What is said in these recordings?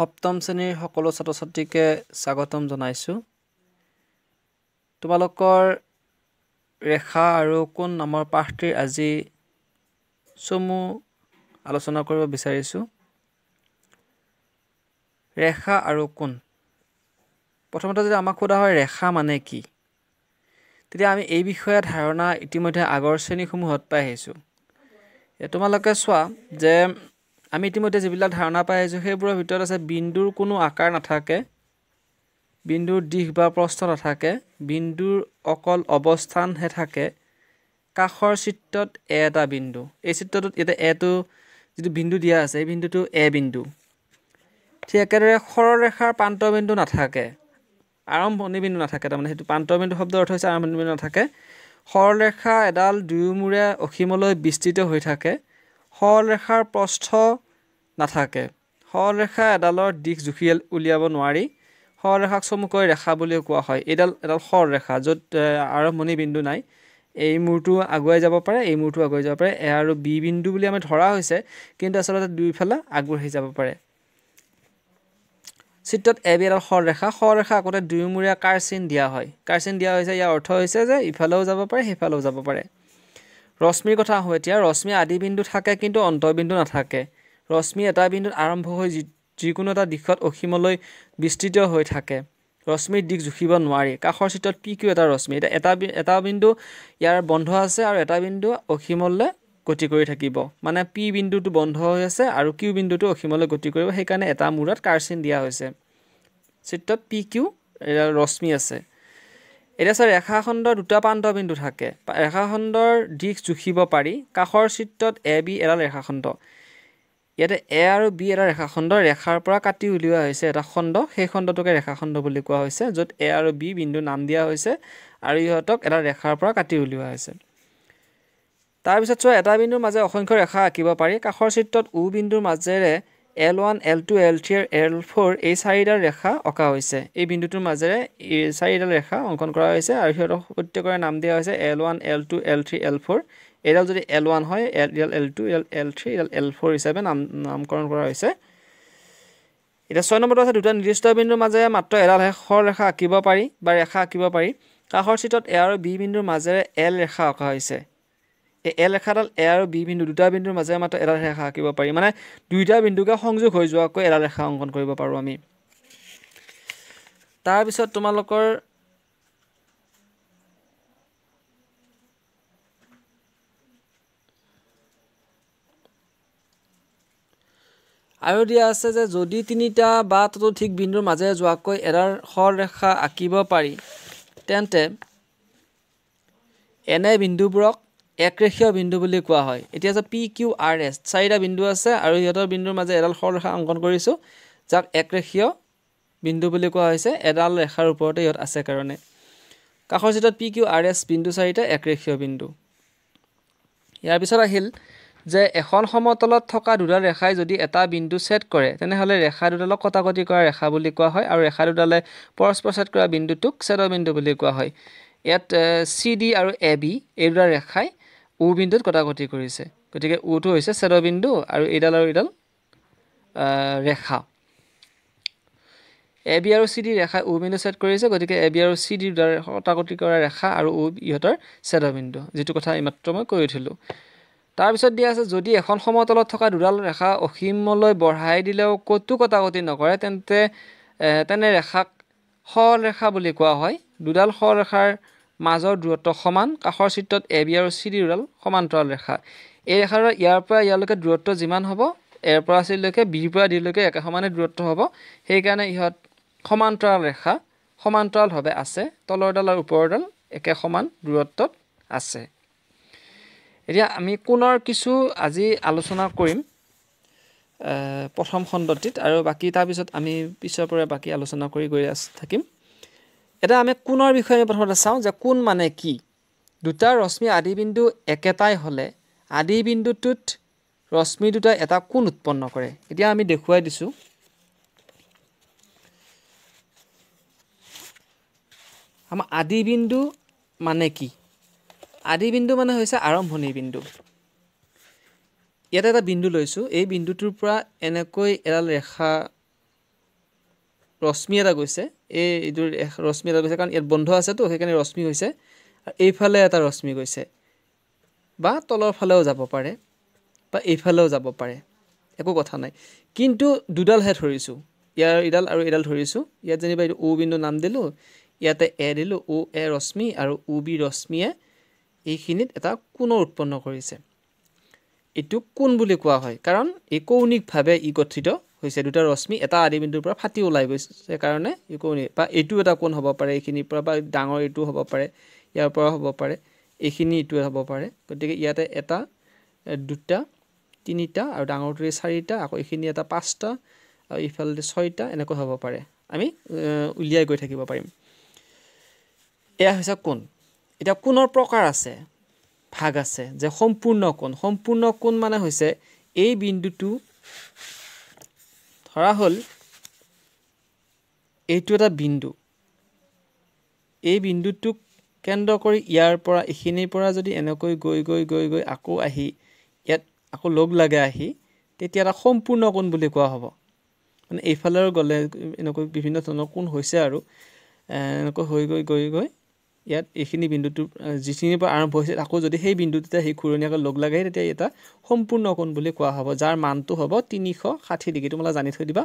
সপ্তম শ্ৰেণীৰ সকলো ছাত্ৰ ছাত্ৰীকে স্বাগতম জনাইছোঁ তোমালোকৰ ৰেখা আৰু কোন নামৰ পাঠটিৰ আজি চমু আলোচনা কৰিব বিচাৰিছোঁ ৰেখা আৰু কোন প্ৰথমতে যদি আমাক সোধা হয় ৰেখা মানে কি তেতিয়া আমি এই বিষয়ে ধাৰণা ইতিমধ্যে আগৰ শ্ৰেণীসমূহত পাই আহিছোঁ তোমালোকে চোৱা যে আমি ইতিমধ্যে যিবিলাক ধাৰণা পাই আহিছোঁ সেইবোৰৰ ভিতৰত আছে বিন্দুৰ কোনো আকাৰ নাথাকে বিন্দুৰ দিশ বা প্ৰস্থ নাথাকে বিন্দুৰ অকল অৱস্থানহে থাকে কাষৰ চিত্ৰত এ এটা বিন্দু এই চিত্ৰটোত ইয়াতে এটো যিটো বিন্দু দিয়া আছে এই বিন্দুটো এ বিন্দু ঠিক একেদৰে সৰলৰেখাৰ বিন্দু নাথাকে আৰম্ভণি বিন্দু নাথাকে তাৰমানে সেইটো প্ৰান্ত বিন্দু শব্দৰ অৰ্থ হৈছে আৰম্ভণি বিন্দু নাথাকে সৰলৰেখা এডাল দুয়োমূৰে অসীমলৈ বিস্তৃত হৈ থাকে সৰলৰেখাৰ প্ৰস্থ নাথাকে সৰলৰেখা এডালৰ দিশ জুখিয়াল উলিয়াব নোৱাৰি সৰলৰেখাক চমুকৈ ৰেখা বুলিও কোৱা হয় এইডাল এডাল সৰলৰেখা য'ত আৰম্ভণি বিন্দু নাই এই মূৰটো আগুৱাই যাব পাৰে এই মূৰটো আগুৱাই যাব পাৰে এ আৰু বি বিন্দু বুলি আমি ধৰা হৈছে কিন্তু আচলতে দুইফালে আগবাঢ়ি যাব পাৰে চিত্ৰত এ বি এডাল সৰলৰেখা সৰেখা আগতে দুয়োমূৰীয়া কাৰ চিন দিয়া হয় কাৰ চিন দিয়া হৈছে ইয়াৰ অৰ্থ হৈছে যে ইফালেও যাব পাৰে সিফালেও যাব পাৰে ৰশ্মিৰ কথা হওঁ এতিয়া ৰশ্মি আদি বিন্দু থাকে কিন্তু অন্তবিন্দু নাথাকে ৰশ্মি এটা বিন্দুত আৰম্ভ হৈ যি যিকোনো এটা দিশত অসীমলৈ বিস্তৃত হৈ থাকে ৰশ্মিৰ দিশ জুখিব নোৱাৰি কাষৰ চিত্ৰত পি কিউ এটা ৰশ্মি এতিয়া এটা এটা বিন্দু ইয়াৰ বন্ধ আছে আৰু এটা বিন্দু অসীমলৈ গতি কৰি থাকিব মানে পি বিন্দুটো বন্ধ হৈ আছে আৰু কিউ বিন্দুটো অসীমলৈ গতি কৰিব সেইকাৰণে এটা মূৰত কাৰচিন দিয়া হৈছে চিত্ৰত পি কিউ ৰশ্মি আছে এতিয়া চাই ৰেখাখণ্ডৰ দুটা বিন্দু থাকে ৰেখাখণ্ডৰ দিশ জুখিব পাৰি কাষৰ চিত্ৰত এ বি এডাল ৰেখাখণ্ড ইয়াতে এ আৰু বি এটা ৰেখাখণ্ড ৰেখাৰ পৰা কাটি উলিওৱা হৈছে এটা খণ্ড সেই খণ্ডটোকে ৰেখাখণ্ড বুলি কোৱা হৈছে য'ত এ আৰু বি বিন্দু নাম দিয়া হৈছে আৰু ইহঁতক এটা ৰেখাৰ পৰা কাটি উলিওৱা হৈছে তাৰপিছত চোৱা এটা বিন্দুৰ মাজে অসংখ্য ৰেখা আঁকিব পাৰি কাষৰ চিত্ৰত উ বিন্দুৰ মাজেৰে L one L two L three আৰু এল ফ'ৰ এই চাৰিডাল ৰেখা অঁকা হৈছে এই বিন্দুটোৰ মাজেৰে এই চাৰিডাল ৰেখা অংকন কৰা হৈছে আৰু সিহঁতক প্ৰত্যেকৰে নাম দিয়া হৈছে L one L two L three L four এইডাল যদি এল ওৱান হয় L D L two L L three এডাল এল ফ'ৰ হিচাপে নাম নামকৰণ কৰা হৈছে এতিয়া ছয় নম্বৰটো আছে দুটা নিৰ্দিষ্ট বিন্দুৰ মাজেৰে মাত্ৰ এডাল শেষৰ ৰেখা আঁকিব পাৰি বা ৰেখা আঁকিব পাৰি কাষৰ চিটত এ আৰু বি বিন্দুৰ মাজেৰে এল ৰেখা অঁকা হৈছে এল ৰেখাডাল এ আৰু বি বিন্দু দুটা বিন্দুৰ মাজে মাত্ৰ এডাল ৰেখা আঁকিব পাৰি মানে দুইটা বিন্দুকে সংযোগ হৈ যোৱাকৈ এডাল ৰেখা অংকন কৰিব পাৰোঁ আমি তাৰপিছত তোমালোকৰ আৰু দিয়া আছে যে যদি তিনিটা বা ঠিক বিন্দুৰ মাজেৰে যোৱাকৈ এডাৰ সৰেখা আঁকিব পাৰি তেন্তে এনে বিন্দুবোৰক একৰেখীয় বিন্দু বুলি কোৱা হয় এতিয়া আছে পি কিউ আৰ এছ চাৰিটা বিন্দু আছে আৰু সিহঁতৰ বিন্দুৰ মাজে এডাল সৰলৰেখা অংকন কৰিছোঁ যাক একৰেখীয় বিন্দু বুলি কোৱা হৈছে এডাল ৰেখাৰ ওপৰতে ইহঁত আছে কাৰণে কাষৰ চিটত পি কিউ আৰ এছ বিন্দু চাৰিটা একৰেখীয় বিন্দু ইয়াৰ পিছত আহিল যে এখন সমতলত থকা দুডাল ৰেখাই যদি এটা বিন্দু ছেদ কৰে তেনেহ'লে ৰেখা দুডালক কটাকটি কৰা ৰেখা বুলি কোৱা হয় আৰু ৰেখা দুডালে পৰস্পৰ ছেদ কৰা বিন্দুটোক ছেদৰ বিন্দু বুলি কোৱা হয় ইয়াত চি ডি আৰু এ বি এই দুটা ৰেখাই উ বিন্দুত কটাকটি কৰিছে গতিকে উটো হৈছে চেদবিন্দু আৰু এইডাল আৰু এইডাল ৰেখা এ বি আৰু চি ডি ৰেখা উ বিন্দু ছেদ কৰিছে গতিকে এ বি আৰু চি ডিৰ দ্বাৰা কটাকটি কৰা ৰেখা আৰু উ ইহঁতৰ চেদবিন্দু যিটো কথা এইমাত্ৰ মই কৈ উঠিলোঁ তাৰপিছত দিয়া আছে যদি এখন সমতলত থকা দুডাল ৰেখা অসীমলৈ বঢ়াই দিলেও ক'তো কটাকটি নকৰে তেন্তে তেনে ৰেখাক সৰেখা বুলি কোৱা হয় দুডাল সৰলৰেখাৰ মাজৰ দূৰত্ব সমান কাষৰ চিত্ৰত এ বি আৰু চি ডিৰডাল সমান্তৰাল ৰেখা এই ৰেখাৰ ইয়াৰ পৰা ইয়ালৈকে দূৰত্ব যিমান হ'ব এৰ পৰা চিলৈকে বিৰ পৰা ডিলৈকে একে সমানে দূৰত্ব হ'ব সেইকাৰণে ইহঁত সমান্তৰাল ৰেখা সমান্তৰালভাৱে আছে তলৰডাল আৰু ওপৰডাল একে সমান দূৰত্বত আছে এতিয়া আমি কোণৰ কিছু আজি আলোচনা কৰিম প্ৰথম খণ্ডটিত আৰু বাকী তাৰপিছত আমি পিছৰ পৰা বাকী আলোচনা কৰি গৈ থাকিম এটা আমি কোনৰ বিষয়ে আমি প্ৰথমতে চাওঁ যে কোন মানে কি দুটা ৰশ্মি আদি বিন্দু একেটাই হ'লে আদি বিন্দুটোত ৰশ্মি দুটাই এটা কোন উৎপন্ন কৰে এতিয়া আমি দেখুৱাই দিছোঁ আমাৰ আদি বিন্দু মানে কি আদি বিন্দু মানে হৈছে আৰম্ভণি বিন্দু ইয়াতে এটা বিন্দু লৈছোঁ এই বিন্দুটোৰ পৰা এনেকৈ এডাল ৰেখা ৰশ্মি এটা গৈছে এই এইটো ৰশ্মি এটা গৈছে কাৰণ ইয়াত বন্ধ আছেতো সেইকাৰণে ৰশ্মি হৈছে আৰু এইফালে এটা ৰশ্মি গৈছে বা তলৰ ফালেও যাব পাৰে বা এইফালেও যাব পাৰে একো কথা নাই কিন্তু দুডালহে ধৰিছোঁ ইয়াৰ এইডাল আৰু এইডাল ধৰিছোঁ ইয়াত যেনিবা এইটো ও বিন্দু নাম দিলোঁ ইয়াতে এ দিলোঁ ও এ ৰশ্মি আৰু ও বি ৰশ্মিয়ে এইখিনিত এটা কোণ উৎপন্ন কৰিছে এইটো কোণ বুলি কোৱা হয় কাৰণ এই কৌণিকভাৱে ই গঠিত হৈছে দুটা ৰশ্মি এটা আদি বিন্দুৰ পৰা ফাটি ওলাই গৈছে কাৰণে ইকোণি বা এইটো এটা কোন হ'ব পাৰে এইখিনিৰ পৰা বা ডাঙৰ এইটো হ'ব পাৰে ইয়াৰ পৰা হ'ব পাৰে এইখিনি ইটোৱে হ'ব পাৰে গতিকে ইয়াতে এটা দুটা তিনিটা আৰু ডাঙৰটোৰে চাৰিটা আকৌ এইখিনি এটা পাঁচটা আৰু ইফালে ছয়টা এনেকুৱা হ'ব পাৰে আমি উলিয়াই গৈ থাকিব পাৰিম এয়া হৈছে কোন এতিয়া কোণৰ প্ৰকাৰ আছে ভাগ আছে যে সম্পূৰ্ণ কোন সম্পূৰ্ণ কোন মানে হৈছে এই বিন্দুটো ধৰা হ'ল এইটো এটা বিন্দু এই বিন্দুটোক কেন্দ্ৰ কৰি ইয়াৰ পৰা এইখিনিৰ পৰা যদি এনেকৈ গৈ গৈ গৈ গৈ আকৌ আহি ইয়াত আকৌ লগ লাগে আহি তেতিয়া এটা সম্পূৰ্ণ কোণ বুলি কোৱা হ'ব মানে এইফালেও গ'লে এনেকৈ বিভিন্ন ধৰণৰ কোণ হৈছে আৰু এনেকৈ হৈ গৈ গৈ গৈ ইয়াত এইখিনি বিন্দুটো যিখিনিৰ পৰা আৰম্ভ হৈছে আকৌ যদি সেই বিন্দুটোতে সেই ঘূৰণীয়াকৈ লগ লাগে তেতিয়া এটা সম্পূৰ্ণ কোণ বুলি কোৱা হ'ব যাৰ মানটো হ'ব তিনিশ ষাঠি ডিগ্ৰী তোমালোকে জানি থৈ দিবা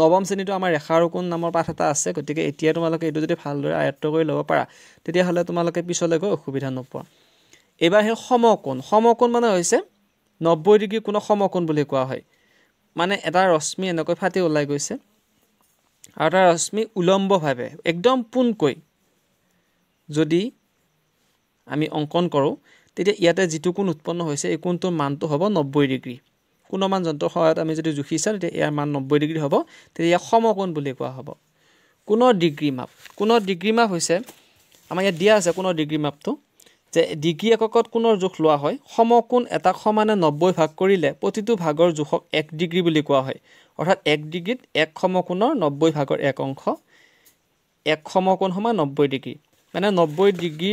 নৱম শ্ৰেণীটো আমাৰ ৰেখাৰ কোণ নামৰ পাঠ এটা আছে গতিকে এতিয়া তোমালোকে এইটো যদি ভালদৰে আয়ত্ব কৰি ল'ব পাৰা তেতিয়াহ'লে তোমালোকে পিছলৈকৈ অসুবিধা নোপোৱা এইবাৰ সেই সমকোণ সমকোণ মানে হৈছে নব্বৈ ডিগ্ৰী কোণক সমকোণ বুলি কোৱা হয় মানে এটা ৰশ্মি এনেকৈ ফাটি ওলাই গৈছে আৰু এটা ৰশ্মি উলম্বভাৱে একদম পোনকৈ যদি আমি অংকন কৰোঁ তেতিয়া ইয়াতে যিটো কোণ উৎপন্ন হৈছে এই কোণটোৰ মানটো হ'ব নব্বৈ ডিগ্ৰী কোনোমান যন্ত্ৰৰ সহায়ত আমি যদি জুখি চাওঁ তেতিয়া ইয়াৰ মান নব্বৈ ডিগ্ৰী হ'ব তেতিয়া ইয়াক সমকোণ বুলি কোৱা হ'ব কোণৰ ডিগ্ৰী মাপ কোণৰ ডিগ্ৰী মাপ হৈছে আমাৰ ইয়াত দিয়া আছে কোণৰ ডিগ্ৰী মাপটো যে ডিগ্ৰী এককত কোণৰ জোখ লোৱা হয় সমকোণ এটা সমানে নব্বৈ ভাগ কৰিলে প্ৰতিটো ভাগৰ জোখক এক ডিগ্ৰী বুলি কোৱা হয় অৰ্থাৎ এক ডিগ্ৰীত এক সমকোণৰ নব্বৈ ভাগৰ এক অংশ এক সমকোণ সমান নব্বৈ ডিগ্ৰী মানে নব্বৈ ডিগ্ৰী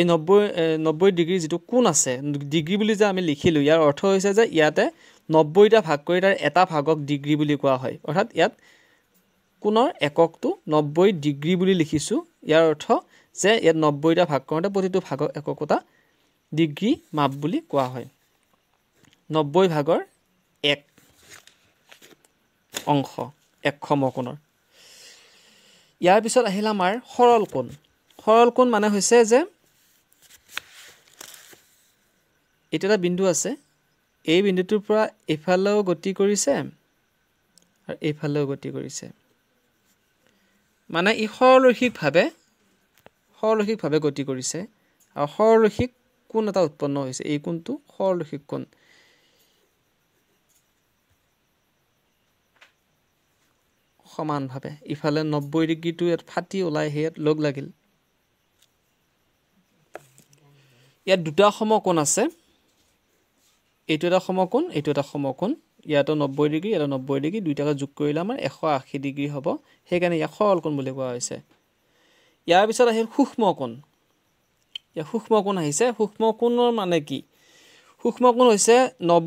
এই নব্বৈ নব্বৈ ডিগ্ৰী যিটো কোণ আছে ডিগ্ৰী বুলি যে আমি লিখিলোঁ ইয়াৰ অৰ্থ হৈছে যে ইয়াতে নব্বৈটা ভাগ কৰি তাৰ এটা ভাগক ডিগ্ৰী বুলি কোৱা হয় অৰ্থাৎ ইয়াত কোণৰ এককটো নব্বৈ ডিগ্ৰী বুলি লিখিছোঁ ইয়াৰ অৰ্থ যে ইয়াত নব্বৈটা ভাগ কৰোঁতে প্ৰতিটো ভাগক এককতা ডিগ্ৰী মাপ বুলি কোৱা হয় নব্বৈ ভাগৰ এক অংশ এক সম কোণৰ ইয়াৰ পিছত আহিল আমাৰ সৰল কোণ সৰল কোণ মানে হৈছে যে এইটো এটা বিন্দু আছে এই বিন্দুটোৰ পৰা এইফালেও গতি কৰিছে আৰু এইফালেও গতি কৰিছে মানে ই সৰলৰৈখিকভাৱে সৰলৈখিকভাৱে গতি কৰিছে আৰু সৰলৈখিক কোণ এটা উৎপন্ন হৈছে এই কোণটো সৰলৈখিক কোণ সমানভাৱে ইফালে নব্বৈ ডিগ্ৰীটো ইয়াত ফাটি ওলাই সেই ইয়াত লগ লাগিল ইয়াত দুটা সমকোণ আছে এইটো এটা সমকোণ এইটো এটা সমকোণ ইয়াতো নব্বৈ ডিগ্ৰী ইয়াতো নব্বৈ ডিগ্ৰী দুইটাকে যোগ কৰিলে আমাৰ এশ আশী ডিগ্ৰী হ'ব সেইকাৰণে ইয়াক সৰলকোণ বুলি কোৱা হৈছে ইয়াৰ পিছত আহিল সূক্ষ্মকোণ ইয়াত সূক্ষ্মকোণ আহিছে সূক্ষ্মকোণৰ মানে কি সূক্ষ্মকোণ হৈছে নব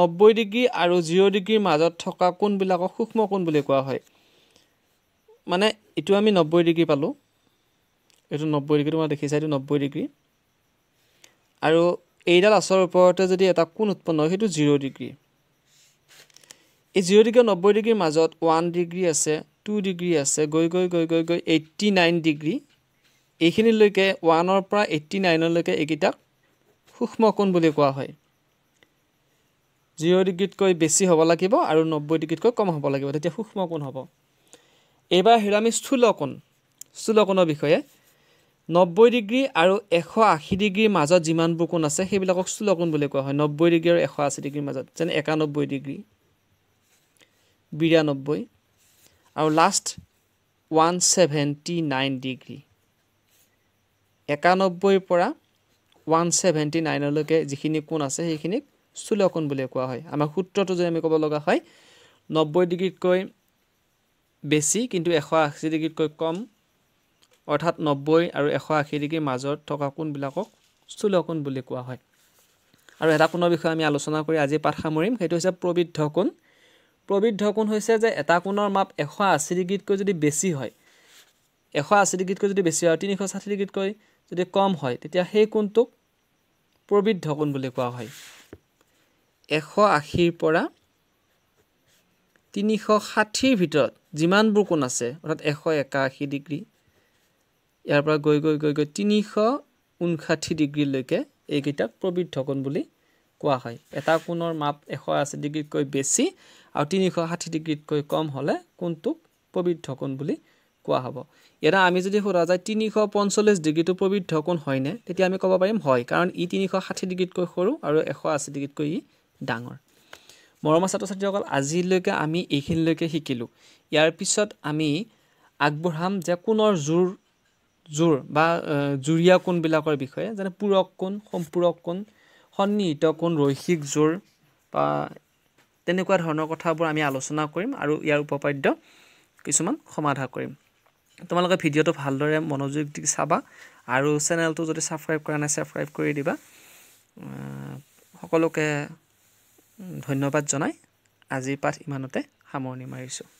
নব্বৈ ডিগ্ৰী আৰু জিৰ' ডিগ্ৰীৰ মাজত থকা কোণবিলাকক সূক্ষ্মকোণ বুলি কোৱা হয় মানে এইটো আমি নব্বৈ ডিগ্ৰী পালোঁ এইটো নব্বৈ ডিগ্ৰী তোমাৰ দেখিছা এইটো নব্বৈ ডিগ্ৰী আৰু এইডাল আচৰ ওপৰতে যদি এটা কোন উৎপন্ন হয় সেইটো জিৰ' ডিগ্ৰী এই জিৰ' ডিগ্ৰী নব্বৈ ডিগ্ৰীৰ মাজত ওৱান ডিগ্ৰী আছে টু ডিগ্ৰী আছে গৈ গৈ গৈ গৈ গৈ এইট্টি নাইন ডিগ্ৰী এইখিনিলৈকে ওৱানৰ পৰা এইট্টি নাইনলৈকে এইকেইটাক সূক্ষ্ম কোন বুলি কোৱা হয় জিৰ' ডিগ্ৰীতকৈ বেছি হ'ব লাগিব আৰু নব্বৈ ডিগ্ৰীতকৈ কম হ'ব লাগিব তেতিয়া সূক্ষ্ম কোণ হ'ব এইবাৰ আহিলোঁ আমি স্থূলকোণ স্থূলকোণৰ বিষয়ে নব্বৈ ডিগ্ৰী আৰু এশ আশী ডিগ্ৰীৰ মাজত যিমানবোৰ কোণ আছে সেইবিলাকক স্থূলকোণ বুলি কোৱা হয় নব্বৈ ডিগ্ৰী আৰু এশ আশী ডিগ্ৰীৰ মাজত যেনে একানব্বৈ ডিগ্ৰী বিৰানব্বৈ আৰু last one seventy nine degree একানব্বৈৰ পৰা ওৱান ছেভেণ্টি নাইনলৈকে যিখিনি কোণ আছে সেইখিনিক স্থূলকোণ বুলি কোৱা হয় আমাৰ সূত্ৰটো যদি আমি ক'ব লগা হয় নব্বৈ ডিগ্ৰীতকৈ বেছি কিন্তু এশ আশী ডিগ্ৰীতকৈ কম অৰ্থাৎ নব্বৈ আৰু এশ আশী ডিগ্ৰীৰ মাজত থকা কোণবিলাকক স্থূল কোণ বুলি কোৱা হয় আৰু এটা কোণৰ বিষয়ে আমি আলোচনা কৰি আজি পাঠ সামৰিম সেইটো হৈছে প্ৰবৃদ্ধ কোণ প্ৰবৃদ্ধ কোণ হৈছে যে এটা কোণৰ মাপ এশ আশী ডিগ্ৰীতকৈ যদি বেছি হয় এশ আশী ডিগ্ৰীতকৈ যদি বেছি হয় তিনিশ ষাঠি ডিগ্ৰীতকৈ যদি কম হয় তেতিয়া সেই কোণটোক প্ৰবৃদ্ধ কোণ বুলি কোৱা হয় এশ আশীৰ পৰা তিনিশ ষাঠিৰ ভিতৰত যিমানবোৰ কোণ আছে অৰ্থাৎ এশ একাশী ডিগ্ৰী ইয়াৰ পৰা গৈ গৈ গৈ গৈ তিনিশ ঊনষাঠি ডিগ্ৰীলৈকে এইকেইটাক প্ৰবৃদ্ধ কোণ বুলি কোৱা হয় এটা কোণৰ মাপ এশ আশী ডিগ্ৰীতকৈ বেছি আৰু তিনিশ ষাঠি ডিগ্ৰীতকৈ কম হ'লে কোনটোক প্ৰবৃদ্ধ কোণ বুলি কোৱা হ'ব ইয়াত আমি যদি সোধা যায় তিনিশ পঞ্চল্লিছ ডিগ্ৰীটো প্ৰবৃদ্ধ কোণ হয়নে তেতিয়া আমি ক'ব পাৰিম হয় কাৰণ ই তিনিশ ষাঠি ডিগ্ৰীতকৈ সৰু আৰু এশ আশী ডিগ্ৰীতকৈ ই ডাঙৰ মৰমৰ ছাত্ৰ ছাত্ৰীসকল আজিলৈকে আমি এইখিনিলৈকে শিকিলোঁ ইয়াৰ পিছত আমি আগবঢ়াম যে কোণৰ জোৰ জোৰ বা জুৰীয়া কোণবিলাকৰ বিষয়ে যেনে পূৰক কোণ সম্পূৰক কোণ সন্নিহিত কোণ ৰৈশিক জোৰ বা তেনেকুৱা ধৰণৰ কথাবোৰ আমি আলোচনা কৰিম আৰু ইয়াৰ উপপাদ্য কিছুমান সমাধা কৰিম তোমালোকে ভিডিঅ'টো ভালদৰে মনোযোগ দি চাবা আৰু চেনেলটো যদি ছাবস্ক্ৰাইব কৰা নাই ছাবস্ক্ৰাইব কৰি দিবা সকলোকে ধন্যবাদ জনাই আজিৰ পাঠ ইমানতে সামৰণি মাৰিছোঁ